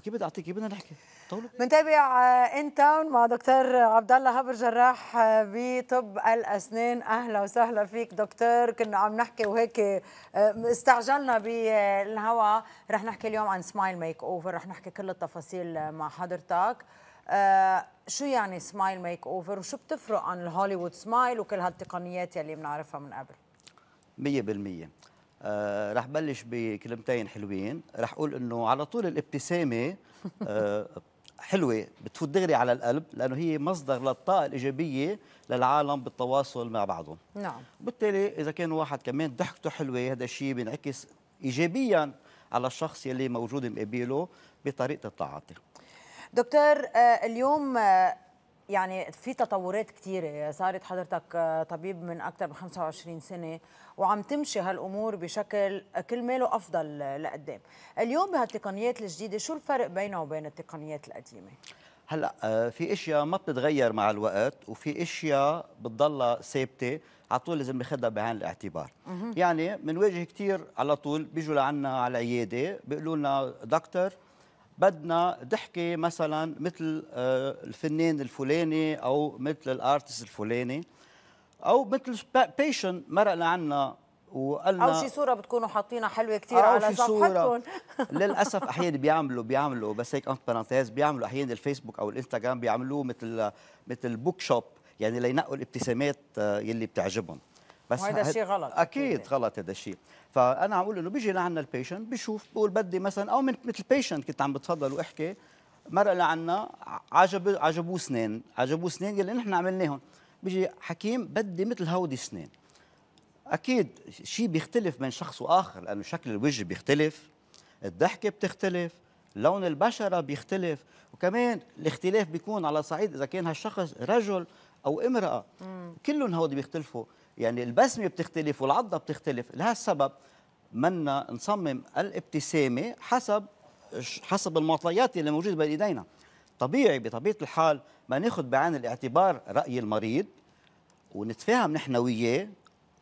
كيف بدي اعطيك بدنا نحكي طولوا بنتابع ان آه، تاون مع دكتور عبد الله هبر جراح آه، بطب الاسنان اهلا وسهلا فيك دكتور كنا عم نحكي وهيك آه، استعجلنا بالهواء رح نحكي اليوم عن سمايل ميك اوفر رح نحكي كل التفاصيل مع حضرتك شو يعني سمايل ميك اوفر وشو بتفرق عن الهوليوود سمايل وكل هالتقنيات يلي بنعرفها من قبل 100% آه، رح بلش بكلمتين حلوين رح اقول انه على طول الابتسامه آه، حلوه بتفوت دغري على القلب لانه هي مصدر للطاقه الايجابيه للعالم بالتواصل مع بعضهم نعم بالتالي اذا كان واحد كمان ضحكته حلوه هذا الشيء بينعكس ايجابيا على الشخص يلي موجود مقابله بطريقه التعاطي دكتور آه، اليوم يعني في تطورات كثيرة صارت حضرتك آه، طبيب من أكثر من 25 سنة وعم تمشي هالأمور بشكل آه، كل ماله أفضل آه، لقدام اليوم بهالتقنيات الجديدة شو الفرق بينها وبين التقنيات القديمة؟ هلا في اشياء ما بتتغير مع الوقت وفي اشياء بتضلها ثابته على طول لازم ناخذها بعين الاعتبار يعني بنواجه كثير على طول بيجوا لعنا على العياده بيقولوا لنا دكتور بدنا تحكي مثلا مثل آه، الفنان الفلاني او مثل الارتست الفلاني او مثل بيشن مرق لعنا وقالنا او شي صوره بتكونوا حاطينها حلوه كثير على صفحتكم للاسف احيانا بيعملوا بيعملوا بس هيك انت بارانتيز بيعملوا احيانا الفيسبوك او الانستغرام بيعملوه مثل مثل بوك شوب يعني لينقوا الابتسامات آه، يلي بتعجبهم بس هذا شيء غلط اكيد غلط هذا الشيء فانا عم اقول انه بيجي لعنا البيشنت بشوف بقول بدي مثلا او مثل بيشنت كنت عم بتفضل واحكي مرق لعنا عجب عجبوه اسنان عجبوه اسنان يلي نحن عملناهم بيجي حكيم بدي مثل هودي اسنان اكيد شيء بيختلف من شخص واخر لانه شكل الوجه بيختلف الضحكه بتختلف لون البشره بيختلف وكمان الاختلاف بيكون على صعيد اذا كان هالشخص رجل او امراه كلهم هودي بيختلفوا يعني البسمه بتختلف والعضه بتختلف لهالسبب منا نصمم الابتسامه حسب حسب المعطيات اللي موجوده بين ايدينا طبيعي بطبيعه الحال ما ناخذ بعين الاعتبار راي المريض ونتفاهم نحن وياه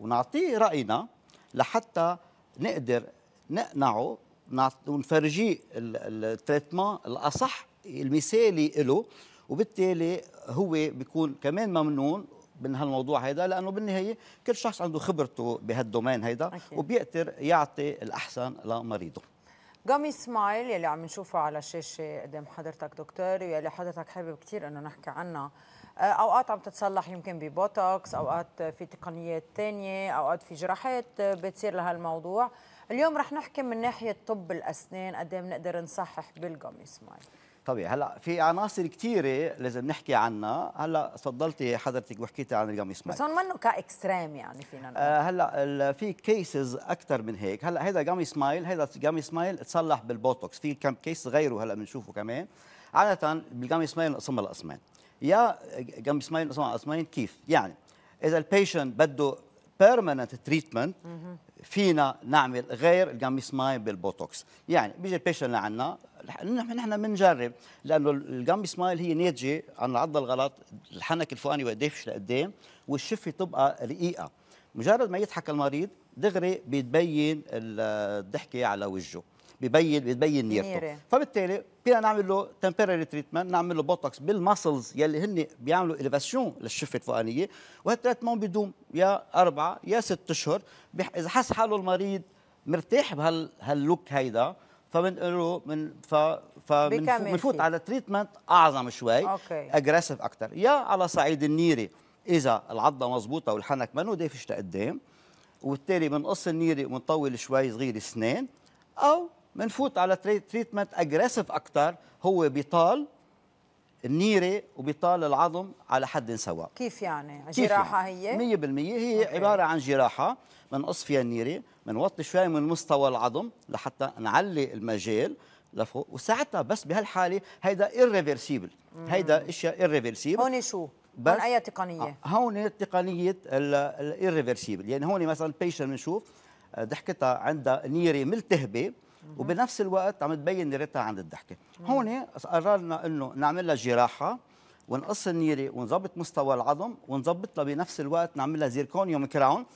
ونعطيه راينا لحتى نقدر نقنعه ونفرجيه التريتمان الاصح المثالي له وبالتالي هو بيكون كمان ممنون من هالموضوع هيدا لانه بالنهايه كل شخص عنده خبرته بهالدومين هيدا أكيد. وبيقدر يعطي الاحسن لمريضه جامي سمايل يلي عم نشوفه على الشاشه قدام حضرتك دكتور ويلي حضرتك حابب كثير انه نحكي عنها آه، اوقات عم تتصلح يمكن ببوتوكس اوقات في تقنيات ثانيه اوقات في جراحات بتصير لهالموضوع اليوم رح نحكي من ناحيه طب الاسنان قد ايه بنقدر نصحح بالجامي سمايل طبيعي هلا في عناصر كثيره لازم نحكي عنها هلا تفضلتي حضرتك وحكيتي عن القميص ماي بس هون منه كاكستريم يعني فينا نقول آه هلا في كيسز اكثر من هيك هلا هذا جامي سمايل هذا جامي سمايل تصلح بالبوتوكس في كم كيس غيره هلا بنشوفه كمان عاده بالجامي سمايل نقسمها لقسمين يا قميص سمايل نقسمها لقسمين كيف يعني اذا البيشنت بده بيرمننت تريتمنت فينا نعمل غير الجاميس سمايل بالبوتوكس يعني بيجي البيشن لعنا نحن بنجرب لانه الجامبي سمايل هي ناتجه عن العضله الغلط الحنك الفوقاني وقديش لقدام والشفه تبقى رقيقه مجرد ما يضحك المريض دغري بتبين الضحكه على وجهه ببين بتبين نيرته فبالتالي فينا نعمل له تمبرري تريتمنت نعمل له بوتوكس بالماسلز يلي هن بيعملوا الفاسيون للشفه الفوقانيه وهالتريتمنت بدوم يا اربعه يا ست اشهر بح... اذا حس حاله المريض مرتاح بهاللوك هيدا فبنقول له من ف فبنفوت على تريتمنت اعظم شوي اوكي اجريسيف اكثر يا على صعيد النيري اذا العضه مضبوطه والحنك منه دافش لقدام وبالتالي بنقص النيري ونطول شوي صغير سنين او بنفوت على تريتمنت اجريسيف اكثر هو بيطال النيره وبيطال العظم على حد سواء كيف يعني كيف جراحه يعني؟ هي 100% هي أوكي. عباره عن جراحه بنقص فيها النيره بنوطي شوي من مستوى العظم لحتى نعلي المجال لفوق وساعتها بس بهالحاله هيدا ايرفيرسيبل هيدا اشياء ايرفيرسيبل هون شو هون اي تقنيه آه، هون تقنيه الايرفيرسيبل يعني هون مثلا بيشن بنشوف ضحكتها آه، عندها نيره ملتهبه وبنفس الوقت عم تبين نيرتها عند الضحكه هون قررنا انه نعمل لها جراحه ونقص النيره ونظبط مستوى العظم ونظبط لها بنفس الوقت نعمل لها زيركونيوم كراون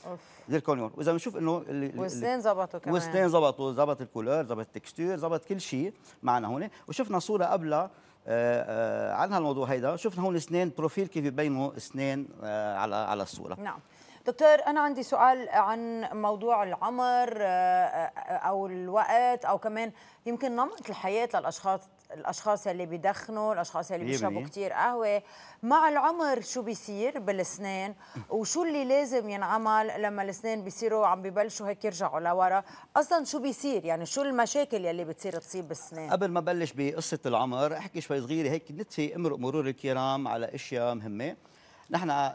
زيركونيوم واذا بنشوف انه والسنين ظبطوا كمان والسنين ظبطوا ظبط الكولور ظبط التكستور ظبط كل شيء معنا هون وشفنا صوره قبلها آه، آه، عن هالموضوع هيدا شفنا هون اثنين بروفيل كيف يبينوا اسنان آه، على على الصوره نعم دكتور أنا عندي سؤال عن موضوع العمر آه، آه، أو الوقت أو كمان يمكن نمط الحياة للأشخاص الاشخاص اللي بيدخنوا الاشخاص اللي بيشربوا كثير قهوه مع العمر شو بيصير بالاسنان وشو اللي لازم ينعمل لما الاسنان بيصيروا عم ببلشوا هيك يرجعوا لورا اصلا شو بيصير يعني شو المشاكل يلي بتصير تصيب بالاسنان قبل ما بلش بقصه العمر احكي شوي صغيره هيك نتفي امرق مرور الكرام على اشياء مهمه نحن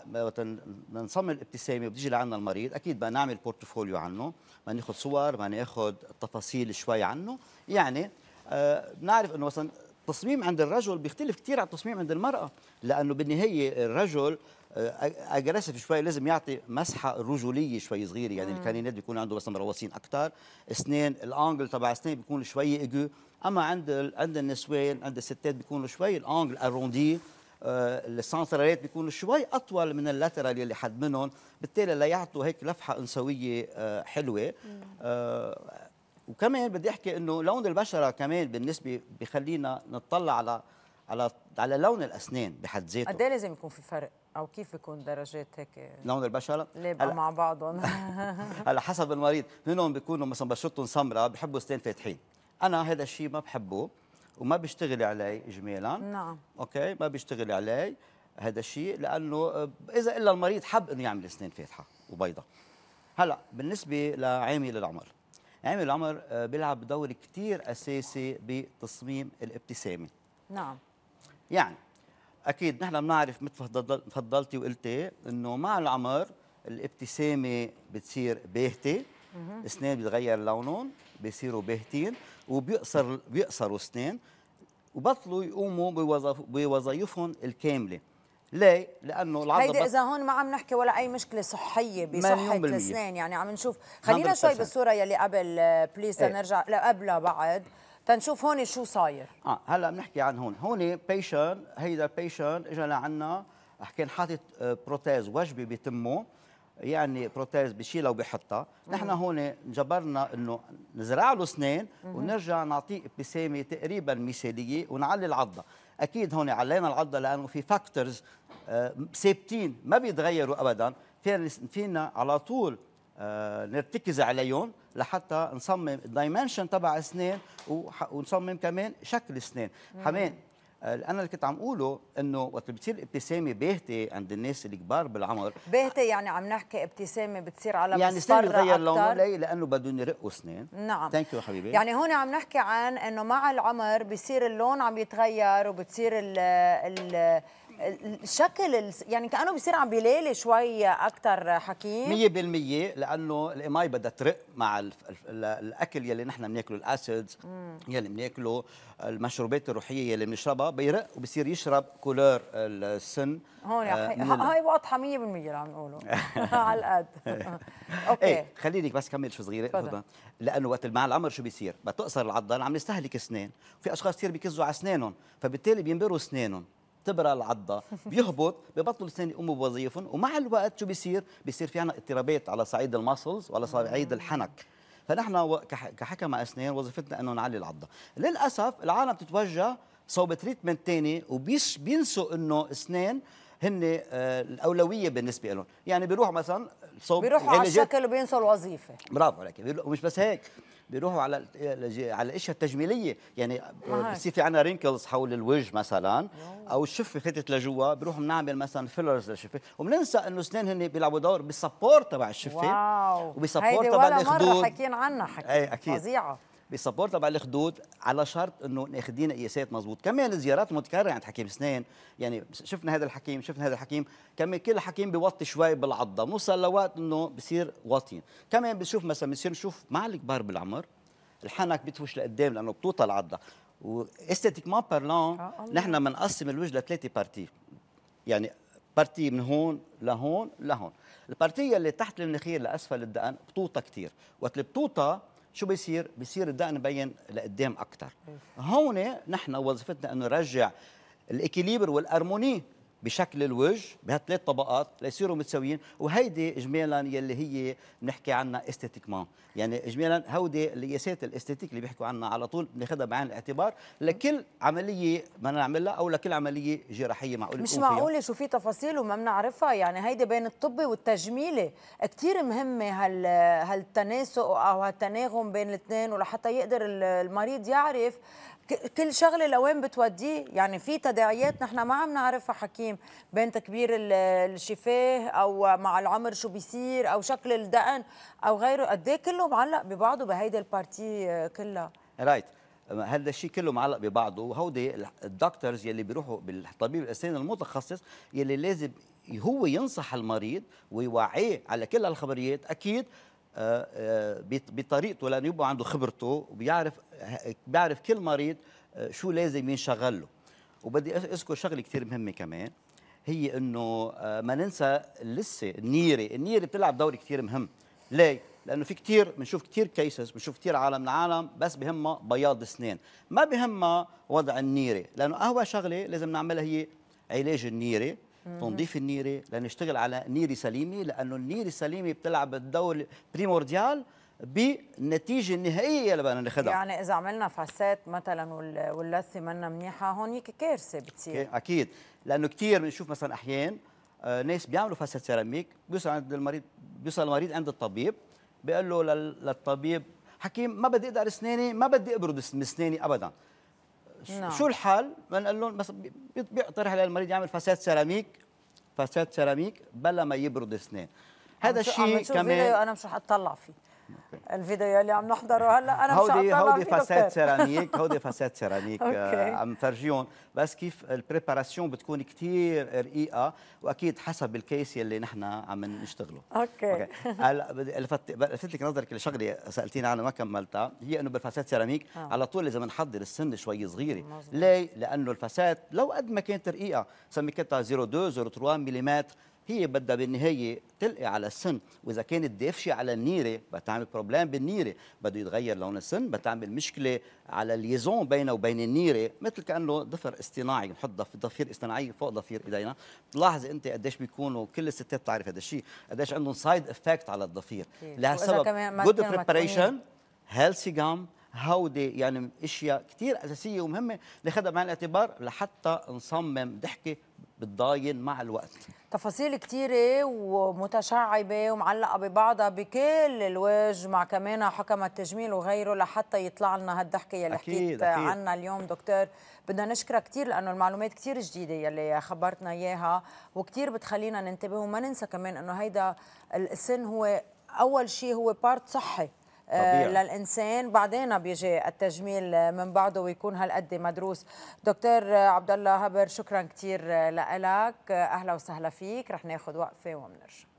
نصمم الابتسامه بتيجي لعنا المريض اكيد بدنا نعمل بورتفوليو عنه بدنا ناخذ صور بدنا ناخذ تفاصيل شوي عنه يعني آه، بنعرف انه مثلا التصميم عند الرجل بيختلف كثير عن التصميم عند المراه لانه بالنهايه الرجل اجريسيف آه، شوي لازم يعطي مسحه رجوليه شوي صغيره يعني الكانينات بيكون عنده مثلا رواسين اكثر اسنان الانجل تبع اسنان بيكون شوي اجو اما عند عند النسوان عند الستات بيكونوا شوي الانجل اروندي آه، السنترالات بيكونوا شوي اطول من اللاترال يلي حد منهم بالتالي ليعطوا هيك لفحه انثويه آه، حلوه آه، وكمان بدي احكي انه لون البشره كمان بالنسبه بخلينا نطلع على على على لون الاسنان بحد ذاته قد إيه لازم يكون في فرق او كيف يكون درجات هيك لون البشره ليه بقى مع بعضهم على حسب المريض منهم بيكونوا مثلا بشرتهم سمراء بحبوا اسنان فاتحين انا هذا الشيء ما بحبه وما بيشتغل علي اجمالا نعم اوكي ما بيشتغل علي هذا الشيء لانه آه، اذا الا المريض حب انه يعمل اسنان فاتحه وبيضه هلا بالنسبه لعامل العمر عامل العمر آه، بيلعب دور كثير اساسي بتصميم الابتسامه نعم يعني اكيد نحن بنعرف مثل فضلتي وقلتي انه مع العمر الابتسامه بتصير باهته اسنان بيتغير لونهم بيصيروا باهتين وبيقصر بيقصروا اسنان وبطلوا يقوموا بوظائفهم الكامله ليه؟ لانه العضله هيدي اذا هون ما عم نحكي ولا اي مشكله صحيه بصحه الاسنان يعني عم نشوف خلينا شوي بالصوره يلي قبل بليز آه، إيه. نرجع لقبلها بعد تنشوف هون شو صاير اه هلا بنحكي عن هون هون بيشن هيدا بيشن اجى لعنا كان حاطط بروتيز آه، وجبه بتمه يعني بروتيز بشيلها وبحطها نحن هون جبرنا انه نزرع له اسنان ونرجع نعطيه ابتسامه تقريبا مثاليه ونعلي العضه اكيد هون علينا العضه لانه في فاكتورز آه، ثابتين ما بيتغيروا ابدا فينا فينا على طول آه، نرتكز عليهم لحتى نصمم الدايمنشن تبع اسنان ونصمم كمان شكل اسنان حمان آه، انا اللي كنت عم اقوله انه وقت بتصير ابتسامه باهته عند الناس الكبار بالعمر باهته يعني عم نحكي ابتسامه بتصير على يعني يعني بتغير لونه ليه لانه بدهم يرقوا اسنان نعم ثانك يو حبيبي يعني هون عم نحكي عن انه مع العمر بصير اللون عم يتغير وبتصير ال ال الشكل يعني كانه بيصير عم بيلالي شوي اكثر حكيم 100% لانه الاماي بدها ترق مع الاكل يلي نحن بناكله الاسيدز يلي بناكله المشروبات الروحيه يلي بنشربها بيرق وبصير يشرب كولور السن هون آه هاي واضحه 100% اللي عم نقوله على القد إيه، اوكي ايه خليني بس كمل شو صغيره لانه وقت مع العمر شو بيصير؟ بتقصر العضل عم نستهلك اسنان، في اشخاص كثير بيكزوا على اسنانهم، فبالتالي بينبروا اسنانهم تبرى العضة بيهبط ببطل السن يقوموا بوظيفهم ومع الوقت شو بيصير بيصير في عنا اضطرابات على صعيد المسلز وعلى صعيد آه. الحنك فنحن كحكمة أسنان وظيفتنا أنه نعلي العضة للأسف العالم تتوجه صوب تريتمنت ثاني وبينسوا أنه أسنان هن آه، الاولويه بالنسبه لهم يعني بيروح مثلا صوب بيروحوا على الشكل وبينسوا الوظيفه برافو عليك ومش بس هيك بيروحوا على إيه، على الاشياء التجميليه يعني آه، بصير في عندنا رينكلز حول الوجه مثلا او الشفه فاتت لجوا بنروح بنعمل مثلا فيلرز للشفه وبننسى انه الاسنان هن بيلعبوا دور بالسبورت تبع الشفه واو وبسبورت تبع الخدود ولا مره حكينا عنها حكي إيه، فظيعه بسبورت تبع الخدود على شرط انه ناخذين قياسات مضبوط كمان الزيارات متكرره عند حكيم سنان، يعني شفنا هذا الحكيم شفنا هذا الحكيم كمان كل حكيم بيوطي شوي بالعضه بنوصل لوقت انه بصير واطيين كمان بنشوف مثلا بنصير نشوف مع الكبار بالعمر الحنك بيدفش لقدام لانه بتوطى العضه ما بارلون نحن بنقسم الوجه لثلاثه بارتي يعني بارتي من هون لهون لهون البارتي اللي تحت المناخير لاسفل الدقن بتوطى كثير وقت اللي بتوطى شو بيصير بيصير الدقن نبين لقدام اكثر هون نحن وظيفتنا انه نرجع الاكيليبر والارموني بشكل الوجه بهالثلاث طبقات ليصيروا متساويين وهيدي اجمالا يلي هي بنحكي عنها استيتيكمان يعني اجمالا هودي القياسات الاستيتيك اللي بيحكوا عنها على طول بناخذها بعين الاعتبار لكل عمليه بدنا نعملها او لكل عمليه جراحيه معقول مش معقوله شو في تفاصيل وما بنعرفها يعني هيدي بين الطبي والتجميلي كثير مهمه هال هالتناسق او هالتناغم بين الاثنين ولحتى يقدر المريض يعرف كل شغله لوين بتوديه يعني في تداعيات نحن ما عم نعرفها حكيم بين تكبير الشفاه او مع العمر شو بيصير او شكل الدقن او غيره قد إيه كله معلق ببعضه بهيدي البارتي آه، كلها رايت هذا الشيء كله معلق ببعضه وهودي الدكتورز يلي بيروحوا بالطبيب الاسنان المتخصص يلي لازم هو ينصح المريض ويوعيه على كل الخبريات اكيد آه، آه، بطريقته لانه يبقى عنده خبرته وبيعرف بيعرف كل مريض آه، شو لازم ينشغل له وبدي اذكر شغله كثير مهمه كمان هي انه ما ننسى لسه النيره النيره بتلعب دور كثير مهم ليه لانه في كثير بنشوف كثير كيسز بنشوف كثير عالم من العالم بس بهمها بياض اسنان ما بهمها وضع النيره لانه اهوى شغله لازم نعملها هي علاج النيره تنظيف النيره لنشتغل على نيره سليمه لانه النيره السليمه بتلعب الدور بريمورديال بالنتيجه النهائيه اللي بدنا ناخذها يعني اذا عملنا فاسات مثلا واللثه منا منيحه هونيك كارثه بتصير اكيد لانه كثير بنشوف مثلا احيان آه، ناس بيعملوا فاسات سيراميك بيوصل عند المريض بيوصل المريض عند الطبيب بيقول له للطبيب حكيم ما بدي اقدر اسناني ما بدي ابرد اسناني ابدا نعم. شو الحل؟ بنقول لهم بس بيقترح للمريض يعمل فساد سيراميك فساد سيراميك بلا ما يبرد اسنان هذا الشيء كمان انا مش رح اطلع فيه الفيديو اللي عم نحضره هلا انا مش هودي هودي فاسات سيراميك هودي فاسات سيراميك آه، عم فرجيهم بس كيف البريباراسيون بتكون كثير رقيقه واكيد حسب الكيس اللي نحن عم نشتغله اوكي هلا بدي الفت لك نظرك لشغله سالتيني عنها ما كملتها هي انه بالفاسات سيراميك آه. على طول لازم نحضر السن شوي صغيره ليه؟ لانه الفاسات لو قد ما كانت رقيقه سميكتها 0.2 0.3 ملم هي بدها بالنهايه تلقي على السن واذا كانت دافشه على النيره بتعمل بروبلام بالنيره بده يتغير لون السن بتعمل مشكله على الليزون بينه وبين النيره مثل كانه ضفر اصطناعي بنحط ضفير اصطناعي فوق ضفير ايدينا بتلاحظ انت قديش بيكونوا كل الستات بتعرف هذا الشيء قديش عندهم سايد افكت على الضفير لهالسبب جود بريباريشن هيلثي جام هودي يعني اشياء كثير اساسيه ومهمه ناخذها بعين الاعتبار لحتى نصمم ضحكه بتضاين مع الوقت تفاصيل كثيرة ومتشعبة ومعلقة ببعضها بكل الوجه مع كمان حكم التجميل وغيره لحتى يطلع لنا هالضحكة يلي حكيت عنها اليوم دكتور بدنا نشكرك كثير لأنه المعلومات كثير جديدة يلي خبرتنا إياها وكثير بتخلينا ننتبه وما ننسى كمان أنه هيدا السن هو أول شيء هو بارت صحي آه، طبيعي. للانسان بعدين بيجي التجميل من بعده ويكون هالقد مدروس دكتور عبد الله هبر شكرا كثير لك اهلا وسهلا فيك رح ناخذ وقفه ومنرجع